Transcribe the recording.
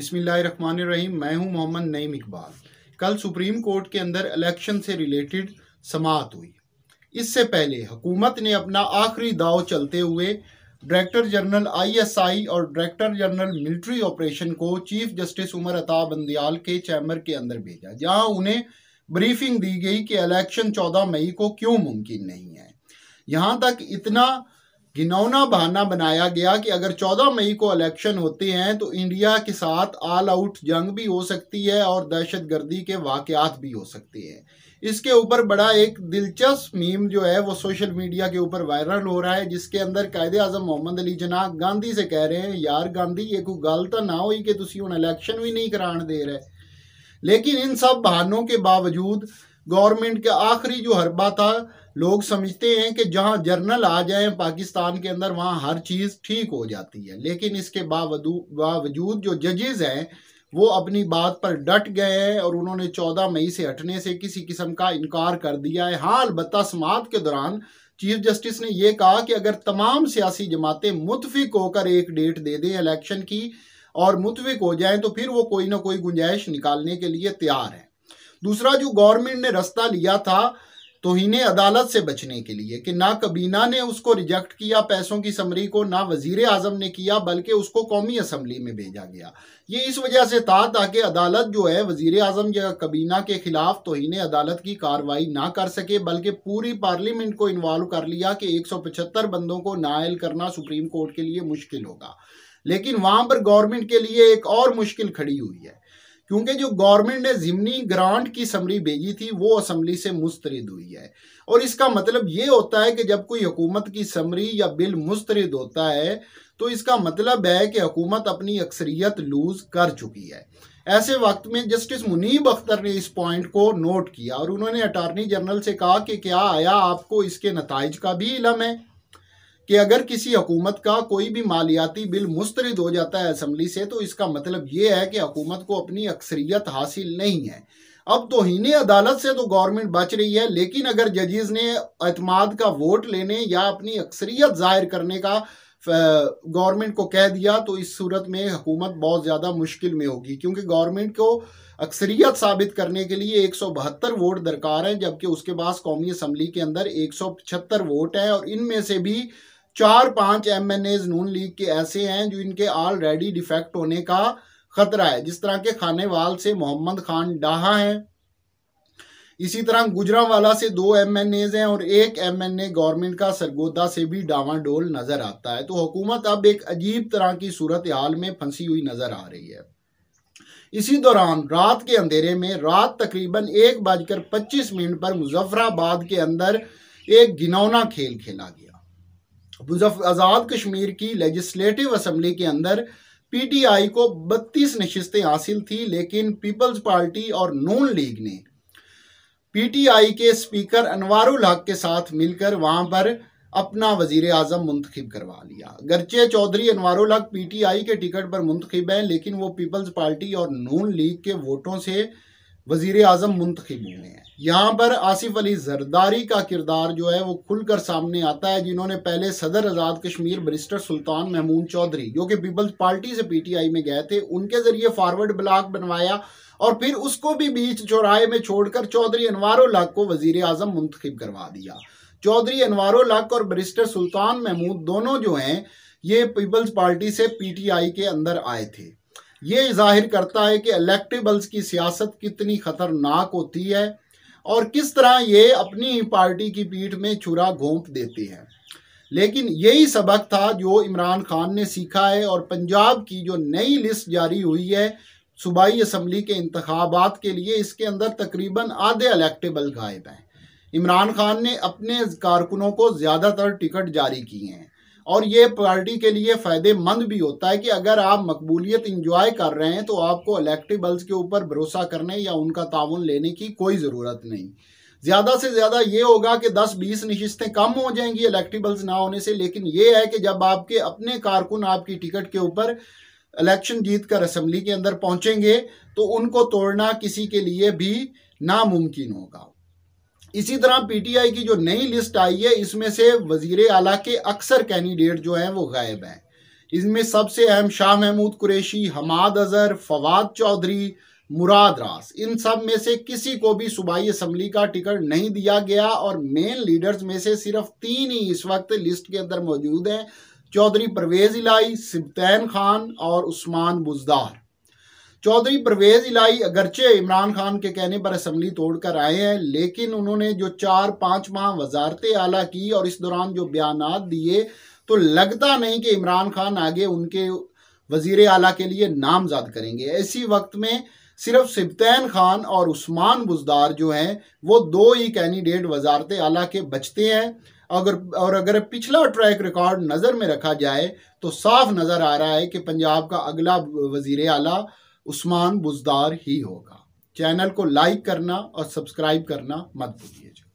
बसमीम मैं हूं मोहम्मद नईम इकबाल कल सुप्रीम कोर्ट के अंदर इलेक्शन से रिलेटेड समात हुई इससे पहले हुकूमत ने अपना आखिरी दाव चलते हुए डायरेक्टर जनरल आईएसआई और डायरेक्टर जनरल मिलिट्री ऑपरेशन को चीफ जस्टिस उमर अता बंदियाल के चैम्बर के अंदर भेजा जहां उन्हें ब्रीफिंग दी गई कि इलेक्शन चौदह मई को क्यों मुमकिन नहीं है यहाँ तक इतना घिनौना बहाना बनाया गया कि अगर 14 मई को इलेक्शन होते हैं तो इंडिया के साथ ऑल आउट जंग भी हो सकती है और दहशत गर्दी के वाकयात भी हो सकते हैं इसके ऊपर बड़ा एक दिलचस्प मीम जो है वो सोशल मीडिया के ऊपर वायरल हो रहा है जिसके अंदर कायदे आजम मोहम्मद अली जना गांधी से कह रहे हैं यार गांधी ये कोई गल तो ना हो कि तुम हूँ इलेक्शन भी नहीं करान दे रहे लेकिन इन सब बहानों के बावजूद गवर्नमेंट के आखिरी जो हरबा था लोग समझते हैं कि जहां जर्नल आ जाए पाकिस्तान के अंदर वहां हर चीज़ ठीक हो जाती है लेकिन इसके बावजूद जो जजेज़ हैं वो अपनी बात पर डट गए हैं और उन्होंने चौदह मई से हटने से किसी किस्म का इनकार कर दिया है हाँ अलबत् समात के दौरान चीफ जस्टिस ने यह कहा कि अगर तमाम सियासी जमातें मुतफिक होकर एक डेट दे दें इलेक्शन की और मुतफिक हो जाएं तो फिर वो कोई ना कोई गुंजाइश निकालने के लिए तैयार हैं दूसरा जो गवर्नमेंट ने रास्ता लिया था तोहन अदालत से बचने के लिए कि ना कबीना ने उसको रिजेक्ट किया पैसों की समरी को ना वजीर आजम ने किया बल्कि उसको कौमी असम्बली में भेजा गया ये इस वजह से था ताकि अदालत जो है वजीर आजम या कबीना के खिलाफ तोहन अदालत की कार्रवाई ना कर सके बल्कि पूरी पार्लियामेंट को इन्वॉल्व कर लिया कि एक सौ पचहत्तर बंदों को नायल करना सुप्रीम कोर्ट के लिए मुश्किल होगा लेकिन वहां पर गवर्नमेंट के लिए एक और मुश्किल खड़ी हुई है क्योंकि जो गवर्नमेंट ने जिमनी ग्रांट की समरी भेजी थी वो असम्बली से मुस्तरद हुई है और इसका मतलब ये होता है कि जब कोई हुकूमत की समरी या बिल मुस्तरद होता है तो इसका मतलब है कि हुकूमत अपनी अक्सरियत लूज कर चुकी है ऐसे वक्त में जस्टिस मुनीब अख्तर ने इस पॉइंट को नोट किया और उन्होंने अटॉर्नी जनरल से कहा कि क्या आया आपको इसके नतज का भी इलम है कि अगर किसी हकूमत का कोई भी मालियाती बिल मुस्तरद हो जाता है असम्बली से तो इसका मतलब ये है कि हकूमत को अपनी अक्सरियत हासिल नहीं है अब तोहनी अदालत से तो गवर्नमेंट बच रही है लेकिन अगर जजिस ने अतमाद का वोट लेने या अपनी अक्सरियत जाहिर करने का गवर्नमेंट को कह दिया तो इस सूरत में हुकूमत बहुत ज़्यादा मुश्किल में होगी क्योंकि गवर्नमेंट को अक्सरियत साबित करने के लिए एक सौ बहत्तर वोट दरकार हैं जबकि उसके पास कौमी असम्बली के अंदर एक सौ पचहत्तर वोट हैं और इनमें से भी चार पांच एम एन एज नून लीग के ऐसे हैं जो इनके ऑलरेडी डिफेक्ट होने का खतरा है जिस तरह के खानेवाल से मोहम्मद खान डाहा हैं इसी तरह गुजरावाला से दो एम एन एज हैं और एक एम एन ए गवर्नमेंट का सरगोदा से भी डावाडोल नजर आता है तो हुकूमत अब एक अजीब तरह की सूरत हाल में फंसी हुई नजर आ रही है इसी दौरान रात के अंधेरे में रात तकरीबन एक बजकर पच्चीस मिनट पर मुजफ्फराबाद के अंदर एक घिनौना खेल खेला गया आज़ाद कश्मीर की लेजिस्लेटिव असम्बली के अंदर पीटीआई को 32 नशिस्तें हासिल थी लेकिन पीपल्स पार्टी और नून लीग ने पीटीआई के स्पीकर अनवर हक के साथ मिलकर वहां पर अपना वजीर आजम मुंतखब करवा लिया गर्चे चौधरी अनवर हक पीटीआई के टिकट पर मुंतखब हैं लेकिन वो पीपल्स पार्टी और नून लीग के वोटों से वजीर आजम मुंतखब हुए हैं यहाँ पर आसिफ अली जरदारी का किरदार जो है वो खुलकर सामने आता है जिन्होंने पहले सदर आज़ाद कश्मीर बरिस्टर सुल्तान महमूद चौधरी जो कि पीपल्स पार्टी से पीटीआई में गए थे उनके ज़रिए फॉरवर्ड ब्लॉक बनवाया और फिर उसको भी बीच चौराहे में छोड़कर चौधरी अनवार को वज़ी आजम मुंतखब करवा दिया चौधरी अनवार और बरिस्टर सुल्तान महमूद दोनों जो हैं ये पीपल्स पार्टी से पीटीआई के अंदर आए थे ये जाहिर करता है कि इलेक्टेबल्स की सियासत कितनी ख़तरनाक होती है और किस तरह ये अपनी पार्टी की पीठ में छुरा घोंप देती है लेकिन यही सबक था जो इमरान खान ने सीखा है और पंजाब की जो नई लिस्ट जारी हुई है सूबाई असम्बली के इंतबात के लिए इसके अंदर तकरीबन आधे इलेक्टेबल गायब हैं इमरान खान ने अपने कारकुनों को ज़्यादातर टिकट जारी किए हैं और ये पार्टी के लिए फ़ायदेमंद भी होता है कि अगर आप मकबूलियत इंजॉय कर रहे हैं तो आपको इलेक्टिबल्स के ऊपर भरोसा करने या उनका ताउन लेने की कोई ज़रूरत नहीं ज़्यादा से ज़्यादा ये होगा कि 10-20 नशिस्तें कम हो जाएंगी इलेक्टिबल्स ना होने से लेकिन ये है कि जब आपके अपने कारकुन आपकी टिकट के ऊपर इलेक्शन जीत कर असम्बली के अंदर पहुंचेंगे तो उनको तोड़ना किसी के लिए भी नामुमकिन होगा इसी तरह पीटीआई की जो नई लिस्ट आई है इसमें से वजीर आला के अक्सर कैंडिडेट जो हैं वो गायब हैं इसमें सबसे अहम शाह महमूद कुरैशी हमाद अजहर फवाद चौधरी मुराद रास इन सब में से किसी को भी सूबाई असम्बली का टिकट नहीं दिया गया और मेन लीडर्स में से सिर्फ तीन ही इस वक्त लिस्ट के अंदर मौजूद हैं चौधरी परवेज इलाई सिबतैन खान और उस्मान बुजदार चौधरी परवेज इलाही अगरचे इमरान खान के कहने पर असम्बली तोड़कर आए हैं लेकिन उन्होंने जो चार पाँच माह वजारत आला की और इस दौरान जो बयान दिए तो लगता नहीं कि इमरान खान आगे उनके वजीर आला के लिए नामजद करेंगे ऐसी वक्त में सिर्फ सिबतैन खान और उस्मान बुजदार जो हैं वो दो ही कैंडिडेट वजारत आला के बचते हैं अगर और अगर पिछला ट्रैक रिकॉर्ड नज़र में रखा जाए तो साफ नज़र आ रहा है कि पंजाब का अगला वजीर आला उस्मान बुजदार ही होगा चैनल को लाइक करना और सब्सक्राइब करना मत भूलिएगा